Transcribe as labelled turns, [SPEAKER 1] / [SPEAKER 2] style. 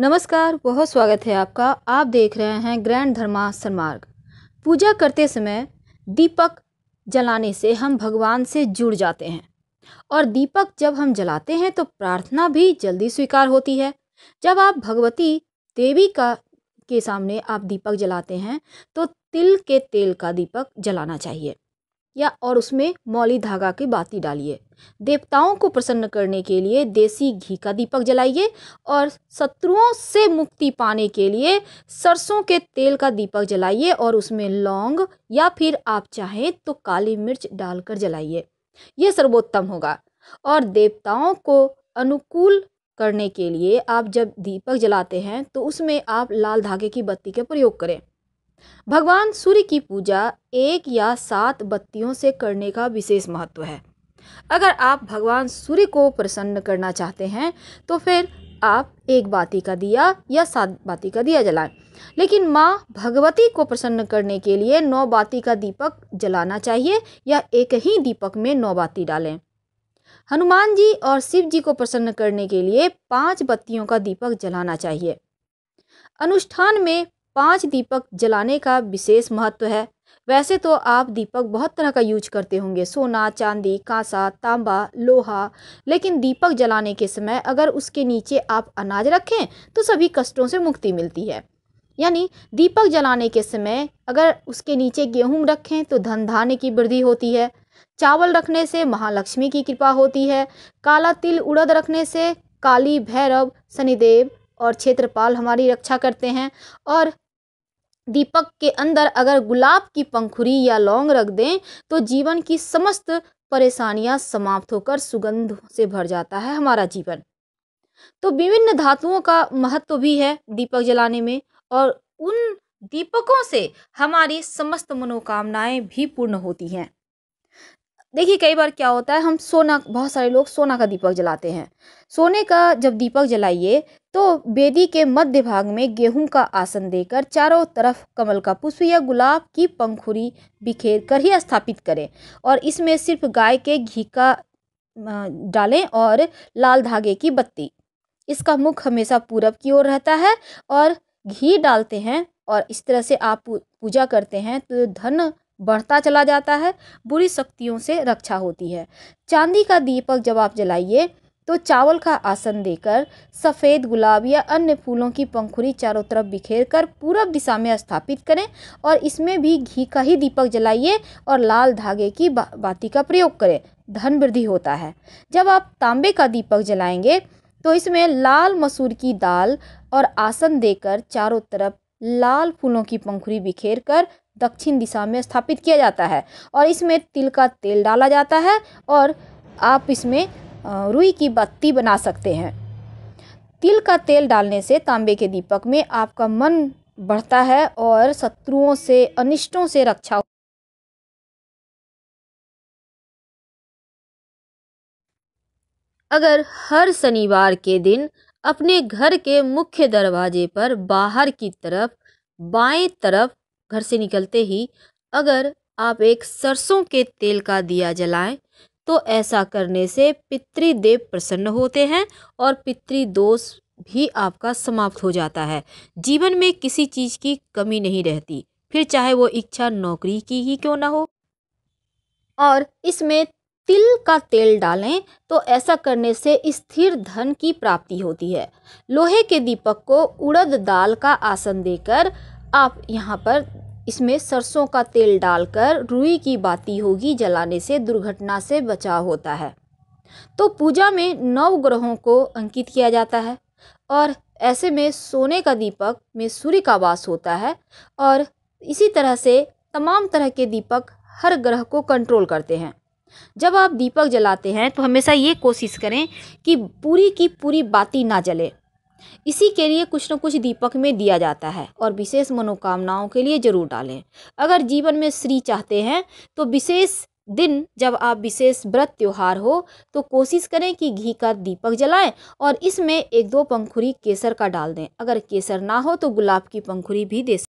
[SPEAKER 1] नमस्कार बहुत स्वागत है आपका आप देख रहे हैं ग्रैंड धर्मा सन्मार्ग पूजा करते समय दीपक जलाने से हम भगवान से जुड़ जाते हैं और दीपक जब हम जलाते हैं तो प्रार्थना भी जल्दी स्वीकार होती है जब आप भगवती देवी का के सामने आप दीपक जलाते हैं तो तिल के तेल का दीपक जलाना चाहिए या और उसमें मौली धागा की बाती डालिए देवताओं को प्रसन्न करने के लिए देसी घी का दीपक जलाइए और शत्रुओं से मुक्ति पाने के लिए सरसों के तेल का दीपक जलाइए और उसमें लौंग या फिर आप चाहें तो काली मिर्च डालकर जलाइए यह सर्वोत्तम होगा और देवताओं को अनुकूल करने के लिए आप जब दीपक जलाते हैं तो उसमें आप लाल धागे की बत्ती का प्रयोग करें भगवान सूर्य की पूजा एक या सात बत्तियों से करने का विशेष महत्व है अगर आप भगवान सूर्य को प्रसन्न करना चाहते हैं तो फिर आप एक बाती का दिया या सात बाती का दिया जलाएं लेकिन माँ भगवती को प्रसन्न करने के लिए नौ बाती का दीपक जलाना चाहिए या एक ही दीपक में नौ बाती डालें हनुमान जी और शिव जी को प्रसन्न करने के लिए पांच बत्तियों का दीपक जलाना चाहिए अनुष्ठान में पाँच दीपक जलाने का विशेष महत्व है वैसे तो आप दीपक बहुत तरह का यूज करते होंगे सोना चांदी कांसा तांबा लोहा लेकिन दीपक जलाने के समय अगर उसके नीचे आप अनाज रखें तो सभी कष्टों से मुक्ति मिलती है यानी दीपक जलाने के समय अगर उसके नीचे गेहूं रखें तो धन धान्य की वृद्धि होती है चावल रखने से महालक्ष्मी की कृपा होती है काला तिल उड़द रखने से काली भैरव शनिदेव और क्षेत्रपाल हमारी रक्षा करते हैं और दीपक के अंदर अगर गुलाब की पंखुरी या लौंग रख दें तो जीवन की समस्त परेशानियां समाप्त होकर सुगंध से भर जाता है हमारा जीवन तो विभिन्न धातुओं का महत्व भी है दीपक जलाने में और उन दीपकों से हमारी समस्त मनोकामनाएं भी पूर्ण होती हैं देखिए कई बार क्या होता है हम सोना बहुत सारे लोग सोना का दीपक जलाते हैं सोने का जब दीपक जलाइए तो बेदी के मध्य भाग में गेहूं का आसन देकर चारों तरफ कमल का पुष्प या गुलाब की पंखुरी बिखेर कर ही स्थापित करें और इसमें सिर्फ गाय के घी का डालें और लाल धागे की बत्ती इसका मुख हमेशा पूरब की ओर रहता है और घी डालते हैं और इस तरह से आप पूजा करते हैं तो धन बढ़ता चला जाता है बुरी शक्तियों से रक्षा होती है चांदी का दीपक जब आप जलाइए तो चावल का आसन देकर सफ़ेद गुलाब या अन्य फूलों की पंखुड़ी चारों तरफ बिखेर कर पूरब दिशा में स्थापित करें और इसमें भी घी का ही दीपक जलाइए और लाल धागे की बा, बाती का प्रयोग करें धन वृद्धि होता है जब आप तांबे का दीपक जलाएंगे तो इसमें लाल मसूर की दाल और आसन देकर चारों तरफ लाल फूलों की पंखुड़ी बिखेर कर दक्षिण दिशा में स्थापित किया जाता है और इसमें तिल का तेल डाला जाता है और आप इसमें रुई की बत्ती बना सकते हैं तिल का तेल डालने से तांबे के दीपक में आपका मन बढ़ता है और शत्रुओं से अनिष्टों से रक्षा अगर हर शनिवार के दिन अपने घर के मुख्य दरवाजे पर बाहर की तरफ बाएं तरफ घर से निकलते ही अगर आप एक सरसों के तेल का दिया जलाएं तो ऐसा करने से पितृदेव प्रसन्न होते हैं और पितृदोष भी आपका समाप्त हो जाता है जीवन में किसी चीज़ की कमी नहीं रहती फिर चाहे वो इच्छा नौकरी की ही क्यों ना हो और इसमें तिल का तेल डालें तो ऐसा करने से स्थिर धन की प्राप्ति होती है लोहे के दीपक को उड़द दाल का आसन देकर आप यहाँ पर इसमें सरसों का तेल डालकर रुई की बाती होगी जलाने से दुर्घटना से बचाव होता है तो पूजा में नौ ग्रहों को अंकित किया जाता है और ऐसे में सोने का दीपक में सूर्य का वास होता है और इसी तरह से तमाम तरह के दीपक हर ग्रह को कंट्रोल करते हैं जब आप दीपक जलाते हैं तो हमेशा ये कोशिश करें कि पूरी की पूरी बाती ना जले इसी के लिए कुछ न कुछ दीपक में दिया जाता है और विशेष मनोकामनाओं के लिए ज़रूर डालें अगर जीवन में श्री चाहते हैं तो विशेष दिन जब आप विशेष व्रत त्यौहार हो तो कोशिश करें कि घी का दीपक जलाएं और इसमें एक दो पंखुरी केसर का डाल दें अगर केसर ना हो तो गुलाब की पंखुरी भी दे